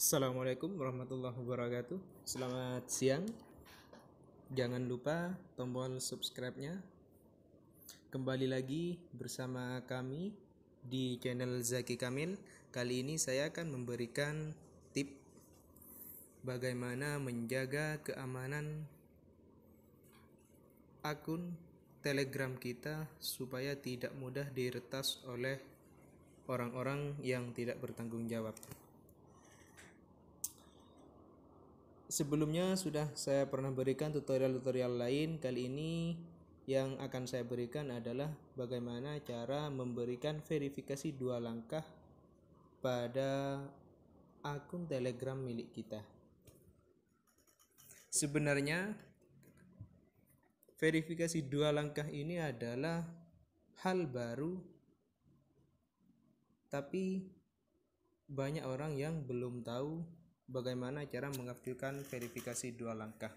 Assalamualaikum warahmatullahi wabarakatuh. Selamat siang. Jangan lupa tombol subscribe-nya. Kembali lagi bersama kami di channel Zaki Kamil. Kali ini saya akan memberikan tip bagaimana menjaga keamanan akun Telegram kita supaya tidak mudah diretas oleh orang-orang yang tidak bertanggung jawab. sebelumnya sudah saya pernah berikan tutorial-tutorial lain. Kali ini yang akan saya berikan adalah bagaimana cara memberikan verifikasi dua langkah pada akun Telegram milik kita. Sebenarnya verifikasi dua langkah ini adalah hal baru tapi banyak orang yang belum tahu bagaimana cara mengaktifkan verifikasi dua langkah.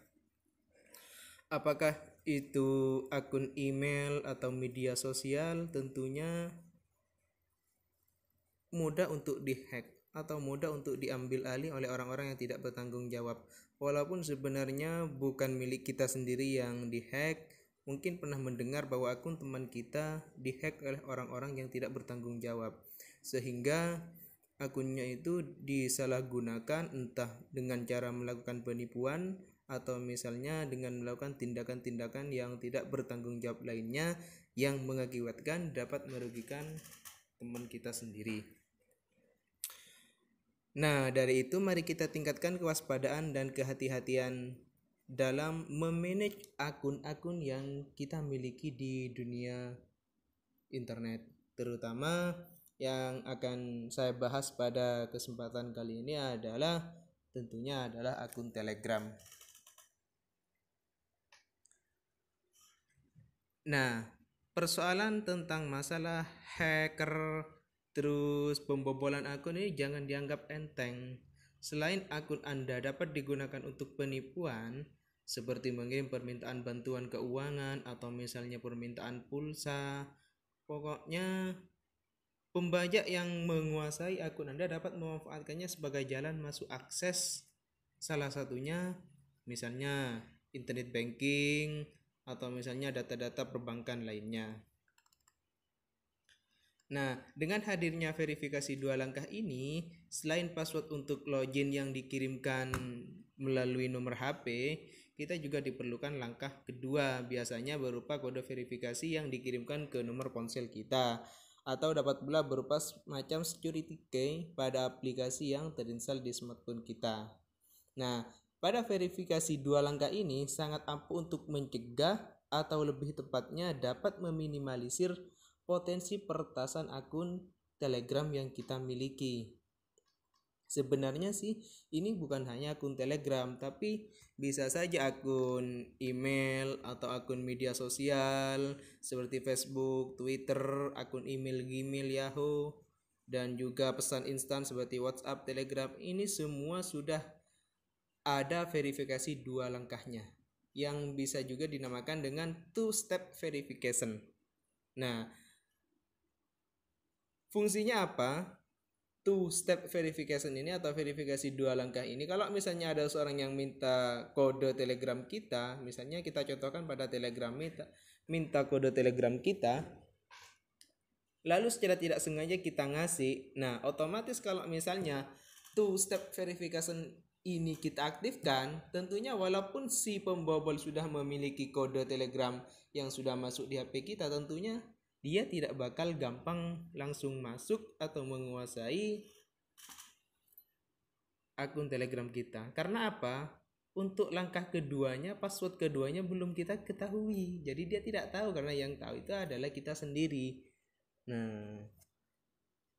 Apakah itu akun email atau media sosial tentunya mudah untuk dihack atau mudah untuk diambil alih oleh orang-orang yang tidak bertanggung jawab. Walaupun sebenarnya bukan milik kita sendiri yang dihack, mungkin pernah mendengar bahwa akun teman kita dihack oleh orang-orang yang tidak bertanggung jawab. Sehingga akunnya itu disalahgunakan entah dengan cara melakukan penipuan atau misalnya dengan melakukan tindakan-tindakan yang tidak bertanggung jawab lainnya yang mengakibatkan dapat merugikan teman kita sendiri. Nah, dari itu mari kita tingkatkan kewaspadaan dan kehati-hatian dalam memanage akun-akun yang kita miliki di dunia internet, terutama yang akan saya bahas pada kesempatan kali ini adalah tentunya adalah akun Telegram. Nah, persoalan tentang masalah hacker terus pembobolan akun ini jangan dianggap enteng. Selain akun Anda dapat digunakan untuk penipuan, seperti mengirim permintaan bantuan keuangan atau misalnya permintaan pulsa, pokoknya Pembajak yang menguasai akun Anda dapat memanfaatkannya sebagai jalan masuk akses salah satunya misalnya internet banking atau misalnya data-data perbankan lainnya. Nah, dengan hadirnya verifikasi dua langkah ini, selain password untuk login yang dikirimkan melalui nomor HP, kita juga diperlukan langkah kedua, biasanya berupa kode verifikasi yang dikirimkan ke nomor ponsel kita atau dapat pula berupa macam security key pada aplikasi yang terinstall di smartphone kita. Nah, pada verifikasi dua langkah ini sangat ampuh untuk mencegah atau lebih tepatnya dapat meminimalisir potensi peretasan akun Telegram yang kita miliki. Sebenarnya sih ini bukan hanya akun Telegram, tapi bisa saja akun email atau akun media sosial seperti Facebook, Twitter, akun email Gmail, Yahoo, dan juga pesan instan seperti WhatsApp, Telegram. Ini semua sudah ada verifikasi dua langkahnya yang bisa juga dinamakan dengan two step verification. Nah, fungsinya apa? two step verification ini atau verifikasi dua langkah ini kalau misalnya ada seorang yang minta kode telegram kita misalnya kita contohkan pada telegram minta, minta kode telegram kita lalu secara tidak sengaja kita ngasih nah otomatis kalau misalnya two step verification ini kita aktifkan tentunya walaupun si pembobol sudah memiliki kode telegram yang sudah masuk di HP kita tentunya dia tidak bakal gampang langsung masuk atau menguasai akun Telegram kita. Karena apa? Untuk langkah keduanya, password keduanya belum kita ketahui. Jadi dia tidak tahu karena yang tahu itu adalah kita sendiri. Nah,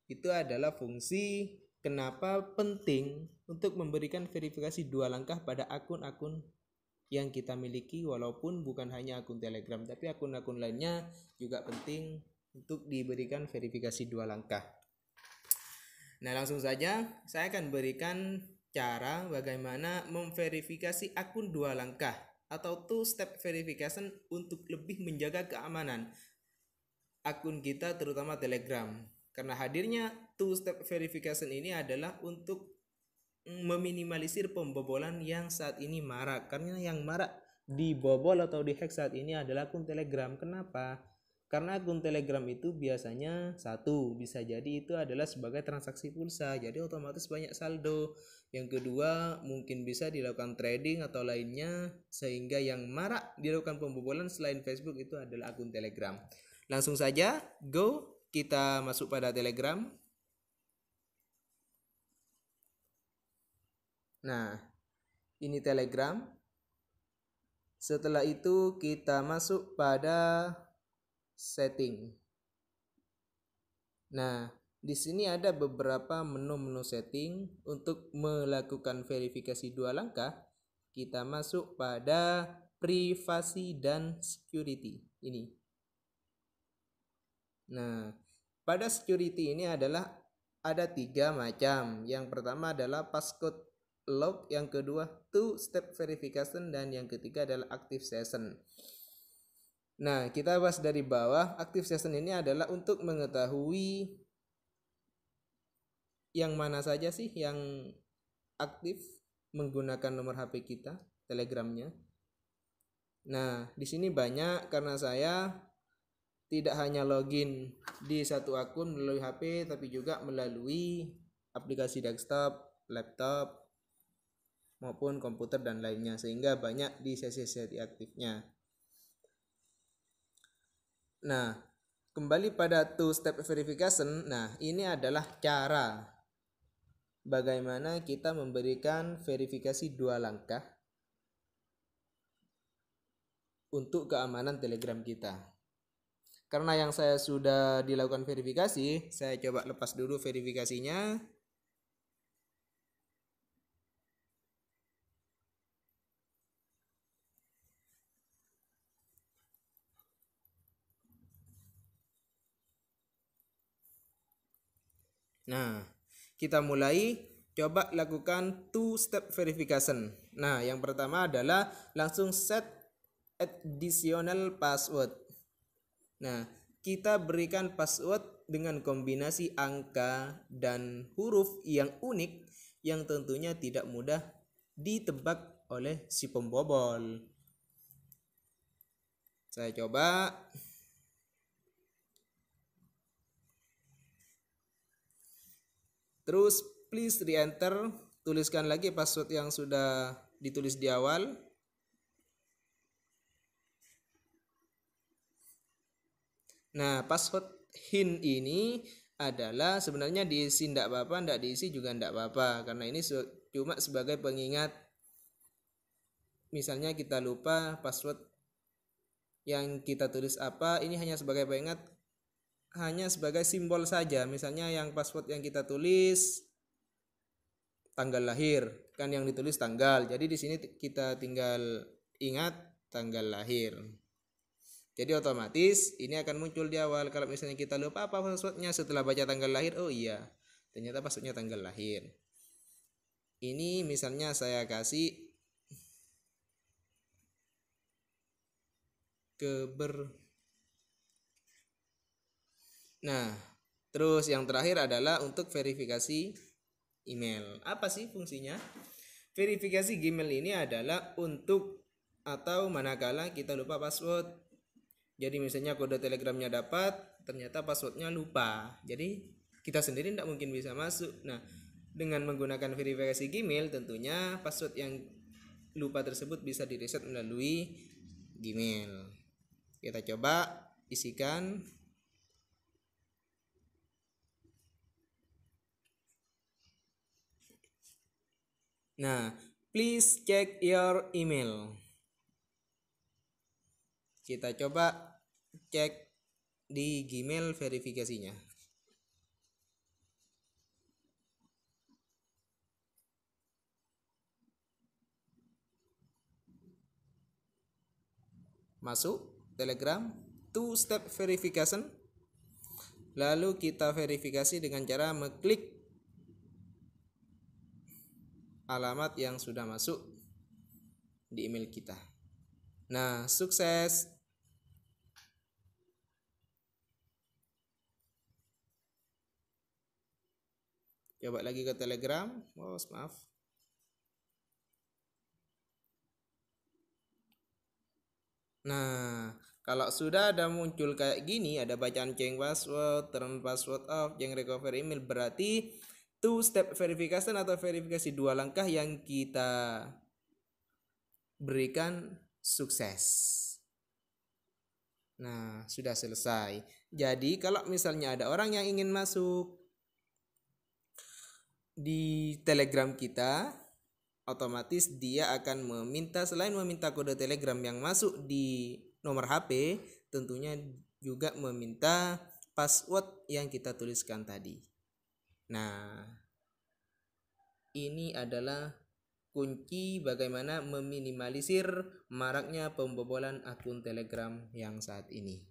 itu adalah fungsi kenapa penting untuk memberikan verifikasi dua langkah pada akun-akun yang kita miliki walaupun bukan hanya akun Telegram tapi akun-akun lainnya juga penting untuk diberikan verifikasi dua langkah. Nah, langsung saja saya akan berikan cara bagaimana memverifikasi akun dua langkah atau two step verification untuk lebih menjaga keamanan akun kita terutama Telegram. Karena hadirnya two step verification ini adalah untuk meminimalisir pembobolan yang saat ini marak karena yang marak dibobol atau dihack saat ini adalah akun Telegram. Kenapa? Karena akun Telegram itu biasanya satu bisa jadi itu adalah sebagai transaksi pulsa, jadi otomatis banyak saldo. Yang kedua, mungkin bisa dilakukan trading atau lainnya sehingga yang marak dilakukan pembobolan selain Facebook itu adalah akun Telegram. Langsung saja go kita masuk pada Telegram. Nah, ini Telegram. Setelah itu kita masuk pada setting. Nah, di sini ada beberapa menu-menu setting untuk melakukan verifikasi dua langkah. Kita masuk pada privasi dan security ini. Nah, pada security ini adalah ada tiga macam. Yang pertama adalah passcode log, yang kedua two step verification dan yang ketiga adalah active session. Nah, kita bahas dari bawah. Active session ini adalah untuk mengetahui yang mana saja sih yang aktif menggunakan nomor HP kita, Telegramnya. Nah, di sini banyak karena saya tidak hanya login di satu akun melalui HP, tapi juga melalui aplikasi desktop, laptop, maupun komputer dan lainnya sehingga banyak di sesi-sesi aktifnya. Nah, kembali pada two step verification. Nah, ini adalah cara bagaimana kita memberikan verifikasi dua langkah untuk keamanan Telegram kita. Karena yang saya sudah dilakukan verifikasi, saya coba lepas dulu verifikasinya. Nah, kita mulai coba lakukan two step verification. Nah, yang pertama adalah langsung set additional password. Nah, kita berikan password dengan kombinasi angka dan huruf yang unik yang tentunya tidak mudah ditebak oleh si pembobol. Saya coba Terus please re-enter, tuliskan lagi password yang sudah ditulis di awal. Nah, password HIN ini adalah sebenarnya diisi tidak apa-apa, tidak diisi juga tidak apa-apa karena ini cuma sebagai pengingat. Misalnya kita lupa password yang kita tulis apa, ini hanya sebagai pengingat hanya sebagai simbol saja. Misalnya yang password yang kita tulis tanggal lahir, kan yang ditulis tanggal. Jadi di sini kita tinggal ingat tanggal lahir. Jadi otomatis ini akan muncul di awal. Kalau misalnya kita lupa apa passwordnya setelah baca tanggal lahir, oh iya, ternyata passwordnya tanggal lahir. Ini misalnya saya kasih keber Nah, terus yang terakhir adalah untuk verifikasi email. Apa sih fungsinya? Verifikasi Gmail ini adalah untuk atau manakala kita lupa password. Jadi misalnya kode telegramnya dapat, ternyata passwordnya lupa. Jadi kita sendiri tidak mungkin bisa masuk. Nah, dengan menggunakan verifikasi Gmail tentunya password yang lupa tersebut bisa direset melalui Gmail. Kita coba isikan Nah, please check your email. Kita coba cek di Gmail verifikasinya. Masuk Telegram two step verification. Lalu kita verifikasi dengan cara mengklik alamat yang sudah masuk di email kita. Nah, sukses. Coba lagi ke Telegram. Oh, maaf. Nah, kalau sudah ada muncul kayak gini, ada bacaan change password, turn password off, change recover email, berarti two step verification atau verifikasi dua langkah yang kita berikan sukses. Nah, sudah selesai. Jadi, kalau misalnya ada orang yang ingin masuk di Telegram kita, otomatis dia akan meminta selain meminta kode Telegram yang masuk di nomor HP, tentunya juga meminta password yang kita tuliskan tadi. Nah, ini adalah kunci bagaimana meminimalisir maraknya pembobolan akun Telegram yang saat ini.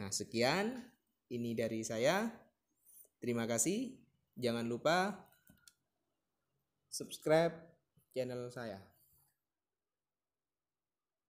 Nah, sekian ini dari saya. Terima kasih. Jangan lupa subscribe channel saya.